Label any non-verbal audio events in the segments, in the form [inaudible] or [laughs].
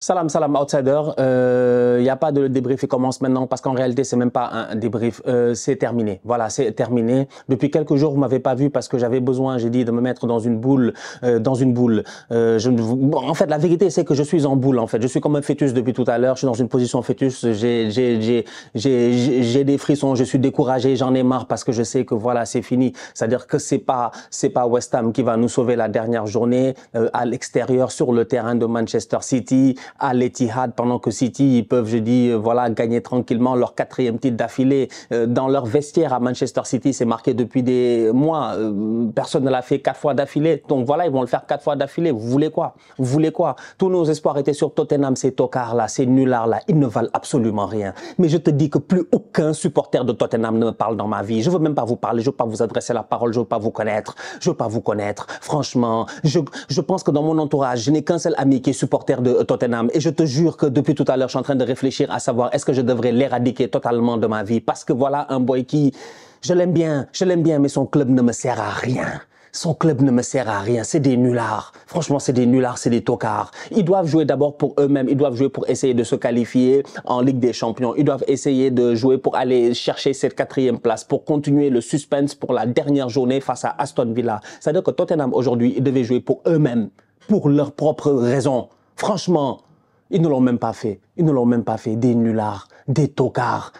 Salam, salam, outsider. Il euh, n'y a pas de débrief qui commence maintenant parce qu'en réalité, c'est même pas un débrief. Euh, c'est terminé. Voilà, c'est terminé. Depuis quelques jours, vous m'avez pas vu parce que j'avais besoin, j'ai dit, de me mettre dans une boule, euh, dans une boule. Euh, je, en fait, la vérité, c'est que je suis en boule, en fait. Je suis comme un fœtus depuis tout à l'heure. Je suis dans une position fœtus. J'ai, j'ai, j'ai des frissons. Je suis découragé. J'en ai marre parce que je sais que voilà, c'est fini. C'est-à-dire que c'est pas, c'est pas West Ham qui va nous sauver la dernière journée euh, à l'extérieur sur le terrain de Manchester City à l'Etihad, pendant que City, ils peuvent, je dis, euh, voilà, gagner tranquillement leur quatrième titre d'affilée euh, dans leur vestiaire à Manchester City. C'est marqué depuis des mois. Euh, personne ne l'a fait quatre fois d'affilée. Donc voilà, ils vont le faire quatre fois d'affilée. Vous voulez quoi Vous voulez quoi Tous nos espoirs étaient sur Tottenham, ces tocards-là, ces nullards-là. Ils ne valent absolument rien. Mais je te dis que plus aucun supporter de Tottenham ne me parle dans ma vie. Je veux même pas vous parler. Je veux pas vous adresser la parole. Je veux pas vous connaître. Je veux pas vous connaître. Franchement, je, je pense que dans mon entourage, je n'ai qu'un seul ami qui est supporter de Tottenham et je te jure que depuis tout à l'heure, je suis en train de réfléchir à savoir est-ce que je devrais l'éradiquer totalement de ma vie parce que voilà un boy qui, je l'aime bien, je l'aime bien, mais son club ne me sert à rien. Son club ne me sert à rien. C'est des nullards. Franchement, c'est des nullards, c'est des tocards. Ils doivent jouer d'abord pour eux-mêmes. Ils doivent jouer pour essayer de se qualifier en Ligue des Champions. Ils doivent essayer de jouer pour aller chercher cette quatrième place, pour continuer le suspense pour la dernière journée face à Aston Villa. C'est-à-dire que Tottenham, aujourd'hui, ils devaient jouer pour eux-mêmes, pour leurs propres raisons. Franchement, ils ne l'ont même pas fait. Ils ne l'ont même pas fait. Des nullards, des tocards.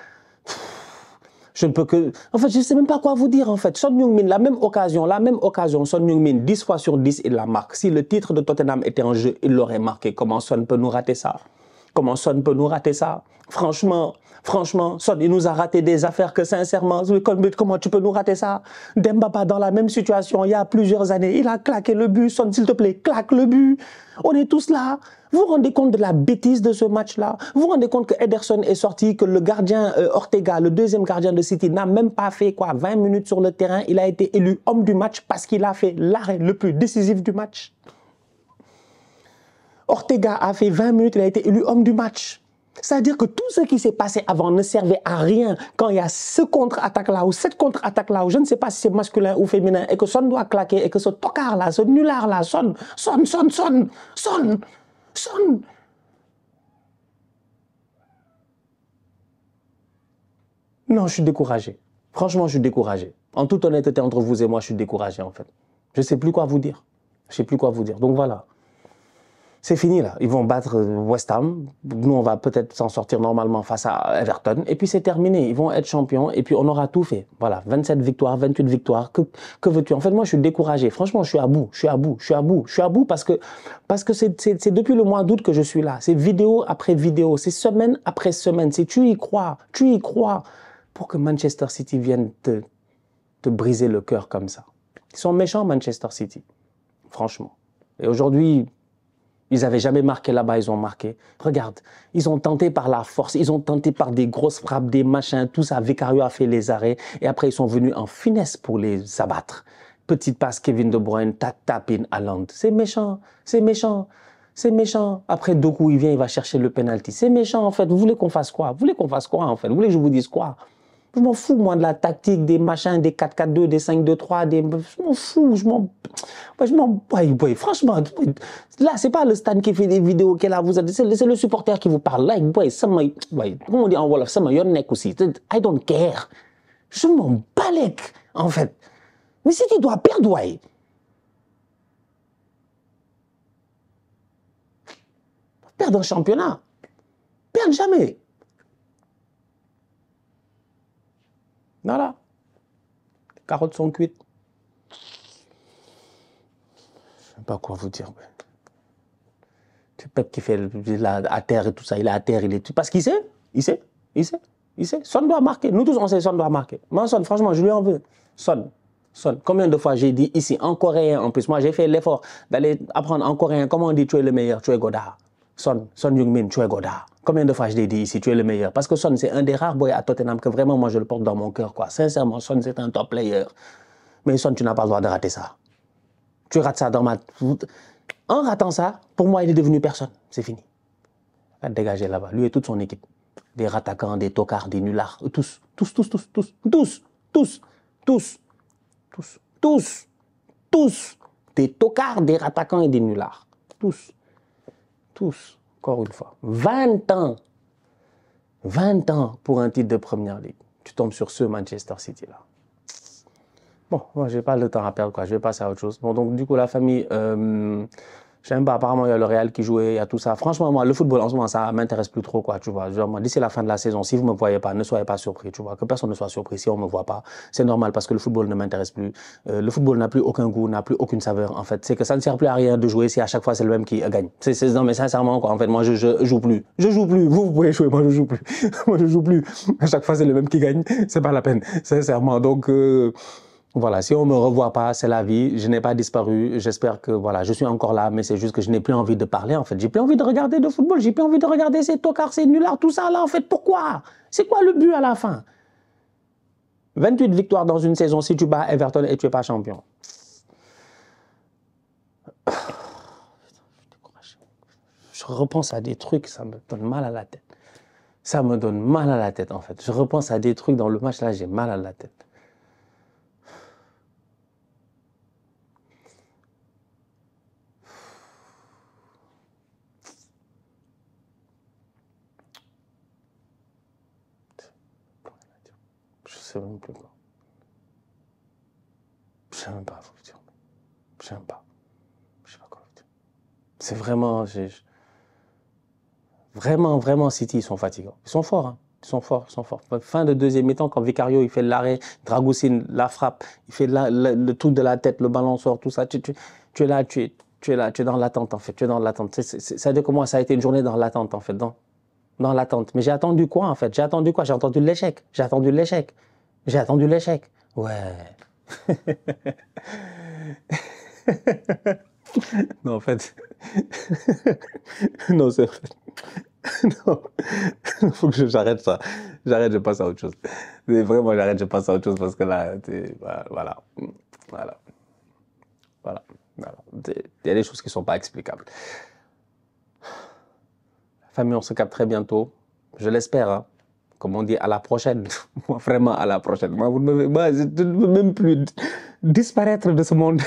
Je ne peux que... En fait, je ne sais même pas quoi vous dire, en fait. Son Young la même occasion, la même occasion, Son Young min 10 fois sur 10, il la marque. Si le titre de Tottenham était en jeu, il l'aurait marqué. Comment Son peut nous rater ça Comment Son peut nous rater ça Franchement, franchement, Son, il nous a raté des affaires que sincèrement, comment tu peux nous rater ça Dembaba, dans la même situation, il y a plusieurs années, il a claqué le but. Son, s'il te plaît, claque le but. On est tous là. Vous vous rendez compte de la bêtise de ce match-là Vous vous rendez compte que Ederson est sorti, que le gardien euh, Ortega, le deuxième gardien de City, n'a même pas fait quoi 20 minutes sur le terrain. Il a été élu homme du match parce qu'il a fait l'arrêt le plus décisif du match. Ortega a fait 20 minutes, il a été élu homme du match. C'est-à-dire que tout ce qui s'est passé avant ne servait à rien quand il y a ce contre-attaque-là ou cette contre-attaque-là ou je ne sais pas si c'est masculin ou féminin et que son doit claquer et que ce tocard-là, ce nulard-là sonne, sonne, sonne, sonne, sonne, sonne. Non, je suis découragé. Franchement, je suis découragé. En toute honnêteté entre vous et moi, je suis découragé en fait. Je ne sais plus quoi vous dire. Je ne sais plus quoi vous dire. Donc voilà c'est fini là. Ils vont battre euh, West Ham. Nous, on va peut-être s'en sortir normalement face à Everton. Et puis c'est terminé. Ils vont être champions. Et puis on aura tout fait. Voilà, 27 victoires, 28 victoires. Que, veux-tu En fait, moi, je suis découragé. Franchement, je suis à bout. Je suis à bout. Je suis à bout. Je suis à bout parce que parce que c'est depuis le mois d'août que je suis là. C'est vidéo après vidéo. C'est semaine après semaine. C'est tu y crois, tu y crois pour que Manchester City vienne te te briser le cœur comme ça. Ils sont méchants Manchester City, franchement. Et aujourd'hui, ils n'avaient jamais marqué là-bas, ils ont marqué. Regarde, ils ont tenté par la force, ils ont tenté par des grosses frappes, des machins, tout ça. Vicario a fait les arrêts et après ils sont venus en finesse pour les abattre. Petite passe Kevin De Bruyne, tap à Haaland. C'est méchant, c'est méchant, c'est méchant. Après Doku, il vient, il va chercher le penalty. C'est méchant en fait. Vous voulez qu'on fasse quoi Vous voulez qu'on fasse quoi en fait Vous voulez que je vous dise quoi je m'en fous, moi, de la tactique, des machins, des 4-4-2, des 5-2-3, des... Je m'en fous, je m'en... je franchement, là, c'est pas le stand qui fait des vidéos qu'elle a vous êtes... C'est le supporter qui vous parle. Like, boy, ça m'a... Ouais, comment on dit en Wolof, ça m'a neck aussi. I don't care. Je m'en balèque, en fait. Mais si tu dois perdre, ouais. Perdre un championnat. Perdre jamais. Voilà. Les carottes sont cuites. Je ne sais pas quoi vous dire. le peuple qui fait à terre et tout ça, il est à terre, il est Parce qu'il sait, il sait, il sait, il sait. Son doit marquer. Nous tous, on sait, son doit marquer. Moi, son, franchement, je lui en veux. Son, son. Combien de fois j'ai dit ici, en coréen en plus, moi j'ai fait l'effort d'aller apprendre en coréen comment on dit tu es le meilleur, tu es Godard. Son, Son Jungmin, tu es Godard. Combien de fois je l'ai dit ici, tu es le meilleur. Parce que Son, c'est un des rares boys à Tottenham que vraiment, moi, je le porte dans mon cœur. Quoi. Sincèrement, Son, c'est un top player. Mais Son, tu n'as pas le droit de rater ça. Tu rates ça dans ma... En ratant ça, pour moi, il est devenu personne. C'est fini. Va dégager là-bas. Lui et toute son équipe. Des rattaquants, des tocards, des nullards. Tous, tous, tous, tous, tous, tous, tous, tous, tous, tous, tous. Des tocards, des rattaquants et des nullards. Tous tous, encore une fois, 20 ans, 20 ans pour un titre de première ligue. Tu tombes sur ce Manchester City-là. Bon, moi, je n'ai pas le temps à perdre, quoi. Je vais passer à autre chose. Bon, donc, du coup, la famille. Euh, apparemment, il y a le Real qui jouait, il y a tout ça. Franchement, moi, le football, en ce moment, ça m'intéresse plus trop, quoi, tu vois. d'ici la fin de la saison, si vous me voyez pas, ne soyez pas surpris, tu vois. Que personne ne soit surpris si on me voit pas. C'est normal parce que le football ne m'intéresse plus. Euh, le football n'a plus aucun goût, n'a plus aucune saveur, en fait. C'est que ça ne sert plus à rien de jouer si à chaque fois c'est le même qui gagne. C'est, non, mais sincèrement, quoi, en fait, moi, je, ne joue plus. Je joue plus. Vous, vous pouvez jouer, moi, je joue plus. [laughs] moi, je joue plus. À chaque fois, c'est le même qui gagne. C'est pas la peine, sincèrement. Donc, euh, voilà, si on ne me revoit pas, c'est la vie. Je n'ai pas disparu. J'espère que voilà, je suis encore là, mais c'est juste que je n'ai plus envie de parler en fait. J'ai plus envie de regarder de football. J'ai plus envie de regarder ces tocards, ces nullards, tout ça là en fait. Pourquoi C'est quoi le but à la fin 28 victoires dans une saison si tu bats Everton et tu n'es pas champion. Je repense à des trucs, ça me donne mal à la tête. Ça me donne mal à la tête en fait. Je repense à des trucs dans le match là, j'ai mal à la tête. non plus. pas je ne sais pas. Je sais pas quoi C'est vraiment. Vraiment, vraiment, City, ils sont fatigants. Ils sont forts, hein. Ils sont forts, ils sont forts. Fin de deuxième mi-temps, quand Vicario, il fait l'arrêt, Dragoussine, la frappe, il fait le truc de la tête, le balançoire, tout ça. Tu, es là, tu es, tu es là, tu es dans l'attente, en fait. Tu es dans l'attente. cest dire comment ça a été une journée dans l'attente, en fait. Dans, dans l'attente. Mais j'ai attendu quoi, en fait J'ai attendu quoi J'ai attendu l'échec. J'ai attendu l'échec. J'ai attendu l'échec. Ouais. [laughs] non, en fait. [laughs] non, c'est vrai. non, il [laughs] faut que j'arrête ça. J'arrête, je passe à autre chose. Mais vraiment, j'arrête, je passe à autre chose parce que là, bah, voilà. Voilà. Voilà. voilà. Il y a des choses qui ne sont pas explicables. La famille, on se capte très bientôt. Je l'espère. Hein comme on dit, à la prochaine. [laughs] vraiment, à la prochaine. Moi, je ne veux même plus disparaître de ce monde.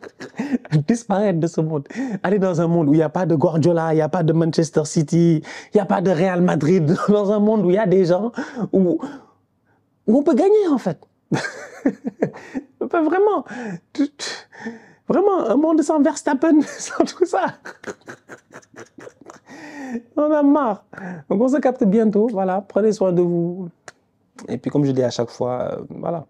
[laughs] disparaître de ce monde. Aller dans un monde où il n'y a pas de Guardiola, il n'y a pas de Manchester City, il n'y a pas de Real Madrid. [laughs] Dans un monde où il y a des gens où, on peut gagner, en fait. On peut vraiment. Vraiment, un monde sans Verstappen, [laughs] sans tout ça. On a marre. Donc on se capte bientôt. Voilà, prenez soin de vous. Et puis comme je dis à chaque fois, euh, voilà,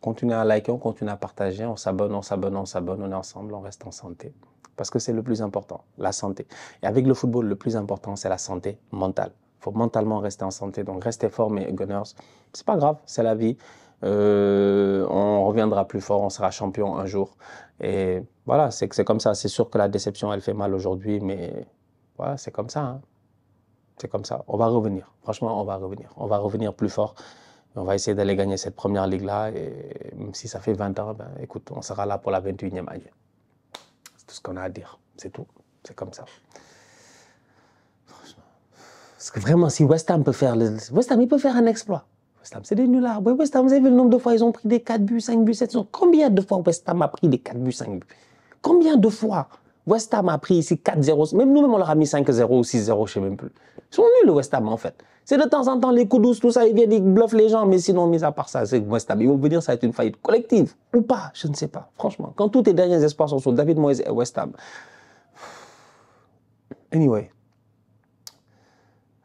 continuez à liker, on continue à partager, on s'abonne, on s'abonne, on s'abonne, on est ensemble, on reste en santé. Parce que c'est le plus important, la santé. Et avec le football, le plus important, c'est la santé mentale. Il faut mentalement rester en santé. Donc restez forts, mes Gunners. C'est pas grave, c'est la vie. Euh, on reviendra plus fort, on sera champion un jour. Et voilà, c'est c'est comme ça. C'est sûr que la déception, elle fait mal aujourd'hui, mais voilà, c'est comme ça. Hein. C'est comme ça. On va revenir. Franchement, on va revenir. On va revenir plus fort. On va essayer d'aller gagner cette première ligue-là. Et même si ça fait 20 ans, ben, écoute, on sera là pour la 21e année. C'est tout ce qu'on a à dire. C'est tout. C'est comme ça. Franchement. Parce que vraiment, si West Ham peut faire... West Ham, il peut faire un exploit. West Ham, c'est des nuls là. West Ham, vous avez vu le nombre de fois ils ont pris des 4 buts, 5 buts, 7 buts. Combien de fois West Ham a pris des 4 buts, 5 buts Combien de fois West Ham a pris ici 4-0. Même nous-mêmes, on leur a mis 5-0 ou 6-0, je ne sais même plus. Ils sont nuls, West Ham, en fait. C'est de temps en temps les coups douces, tout ça, ils viennent, ils bluffent les gens, mais sinon, mis à part ça, c'est West Ham. Ils vont venir, ça va être une faillite collective. Ou pas, je ne sais pas. Franchement, quand tous tes derniers espoirs sont sur David Moyes et West Ham. [sighs] Anyway.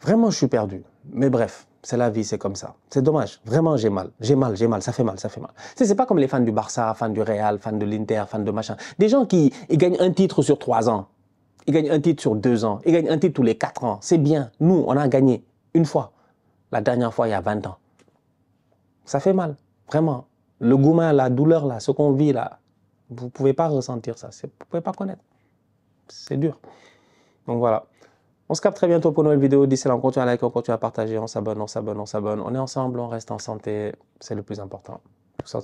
Vraiment, je suis perdu. Mais bref, c'est la vie, c'est comme ça. C'est dommage. Vraiment, j'ai mal. J'ai mal, j'ai mal. Ça fait mal, ça fait mal. C'est, c'est pas comme les fans du Barça, fans du Real, fans de l'Inter, fans de machin. Des gens qui gagnent un titre sur trois ans. Ils gagnent un titre sur deux ans. Ils gagnent un titre tous les quatre ans. C'est bien. Nous, on a gagné une fois. La dernière fois, il y a 20 ans. Ça fait mal. Vraiment. Le gourmand, la douleur, là, ce qu'on vit, là, vous pouvez pas ressentir ça. Vous pouvez pas connaître. C'est dur. Donc voilà. On se capte très bientôt pour une nouvelle vidéo. D'ici là, on continue à liker, on continue à partager, on s'abonne, on s'abonne, on s'abonne. On est ensemble, on reste en santé. C'est le plus important. Tout ça,